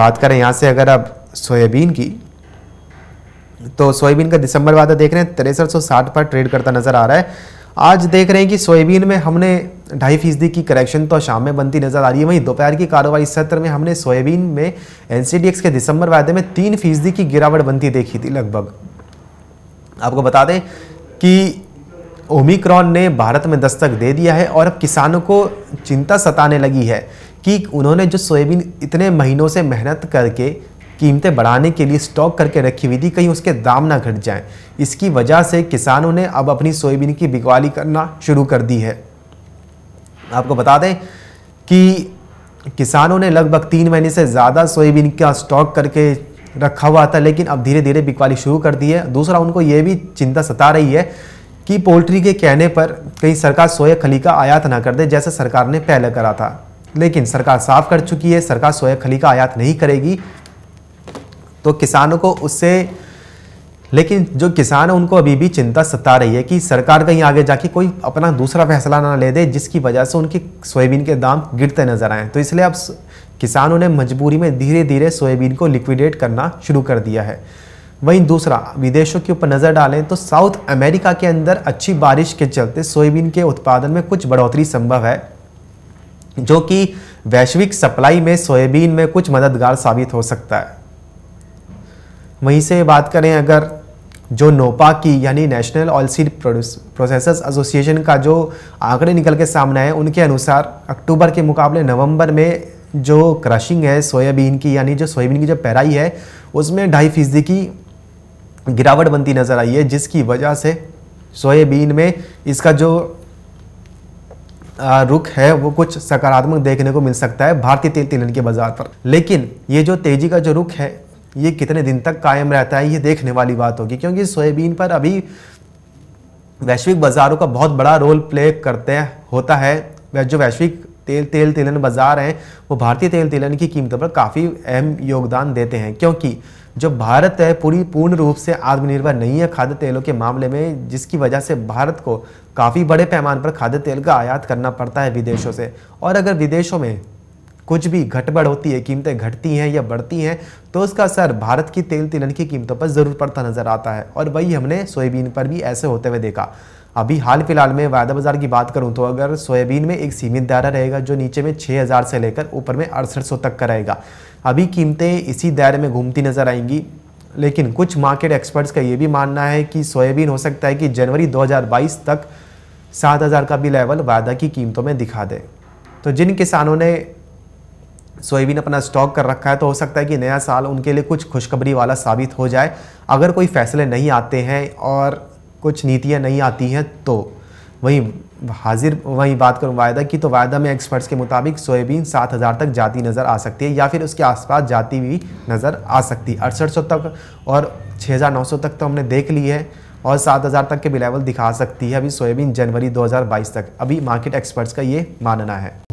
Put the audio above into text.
बात करें यहाँ से अगर आप सोयाबीन की तो सोयाबीन का दिसंबर वादा देख रहे हैं तिरसठ सौ साठ पर ट्रेड करता नज़र आ रहा है आज देख रहे हैं कि सोयाबीन में हमने ढाई फीसदी की करेक्शन तो शाम में बनती नज़र आ रही है वहीं दोपहर की कारोबारी सत्र में हमने सोयाबीन में एन के दिसंबर वायदे में तीन फीसदी की गिरावट बनती देखी थी लगभग आपको बता दें कि ओमिक्रॉन ने भारत में दस्तक दे दिया है और अब किसानों को चिंता सताने लगी है कि उन्होंने जो सोयाबीन इतने महीनों से मेहनत करके कीमतें बढ़ाने के लिए स्टॉक करके रखी हुई थी कहीं उसके दाम ना घट जाएं इसकी वजह से किसानों ने अब अपनी सोयाबीन की बिकवाली करना शुरू कर दी है आपको बता दें कि किसानों ने लगभग तीन महीने से ज़्यादा सोयाबीन का स्टॉक करके रखा हुआ था लेकिन अब धीरे धीरे बिकवाली शुरू कर दी है दूसरा उनको ये भी चिंता सता रही है कि पोल्ट्री के कहने पर कहीं सरकार सोया खली का आयात ना कर दे जैसे सरकार ने पहले करा था लेकिन सरकार साफ कर चुकी है सरकार सोया खली का आयात नहीं करेगी तो किसानों को उससे लेकिन जो किसान है उनको अभी भी चिंता सता रही है कि सरकार कहीं आगे जाके कोई अपना दूसरा फैसला ना ले दे जिसकी वजह से उनके सोयाबीन के दाम गिरते नजर आए तो इसलिए अब किसानों ने मजबूरी में धीरे धीरे सोयाबीन को लिक्विडेट करना शुरू कर दिया है वहीं दूसरा विदेशों के ऊपर नज़र डालें तो साउथ अमेरिका के अंदर अच्छी बारिश के चलते सोयाबीन के उत्पादन में कुछ बढ़ोतरी संभव है जो कि वैश्विक सप्लाई में सोयाबीन में कुछ मददगार साबित हो सकता है वहीं से बात करें अगर जो नोपा की यानी national oil seed processors association का जो आंकड़े निकल के सामने आए उनके अनुसार अक्टूबर के मुकाबले नवंबर में जो क्रशिंग है सोयाबीन की यानी जो सोयाबीन की जो पैराई है उसमें ढाई फीसदी की गिरावट बनती नज़र आई है जिसकी वजह से सोयाबीन में इसका जो रुख है वो कुछ सकारात्मक देखने को मिल सकता है भारतीय तेल तिलन के बाजार पर लेकिन ये जो तेजी का जो रुख है ये कितने दिन तक कायम रहता है ये देखने वाली बात होगी क्योंकि सोयाबीन पर अभी वैश्विक बाज़ारों का बहुत बड़ा रोल प्ले करते हैं होता है जो वैश्विक तेल तेल तिलहन बाजार हैं वो भारतीय तेल तिलन की कीमतों पर काफ़ी अहम योगदान देते हैं क्योंकि जो भारत है पूरी पूर्ण रूप से आत्मनिर्भर नहीं है खाद्य तेलों के मामले में जिसकी वजह से भारत को काफ़ी बड़े पैमाने पर खाद्य तेल का आयात करना पड़ता है विदेशों से और अगर विदेशों में कुछ भी घटबड़ होती है कीमतें घटती हैं या बढ़ती हैं तो उसका असर भारत की तेल तिलन की कीमतों पर ज़रूर पड़ता नज़र आता है और वही हमने सोयाबीन पर भी ऐसे होते हुए देखा अभी हाल फिलहाल में वायदा बाजार की बात करूं तो अगर सोयाबीन में एक सीमित दायरा रहेगा जो नीचे में 6000 से लेकर ऊपर में अड़सठ तक का रहेगा अभी कीमतें इसी दायरे में घूमती नज़र आएंगी लेकिन कुछ मार्केट एक्सपर्ट्स का ये भी मानना है कि सोयाबीन हो सकता है कि जनवरी 2022 तक 7000 का भी लेवल वायदा की कीमतों में दिखा दे तो जिन किसानों ने सोयाबीन अपना स्टॉक कर रखा है तो हो सकता है कि नया साल उनके लिए कुछ खुशखबरी वाला साबित हो जाए अगर कोई फैसले नहीं आते हैं और कुछ नीतियाँ नहीं आती हैं तो वहीं हाजिर वहीं बात करूँ वायदा की तो वायदा में एक्सपर्ट्स के मुताबिक सोयाबीन सात हज़ार तक जाती नज़र आ सकती है या फिर उसके आसपास जाती हुई नज़र आ सकती है अड़सठ सौ तक और छः हज़ार नौ सौ तक तो हमने देख ली है और सात हज़ार तक के भी लेवल दिखा सकती है अभी सोयाबीन जनवरी 2022 तक अभी मार्केट एक्सपर्ट्स का ये मानना है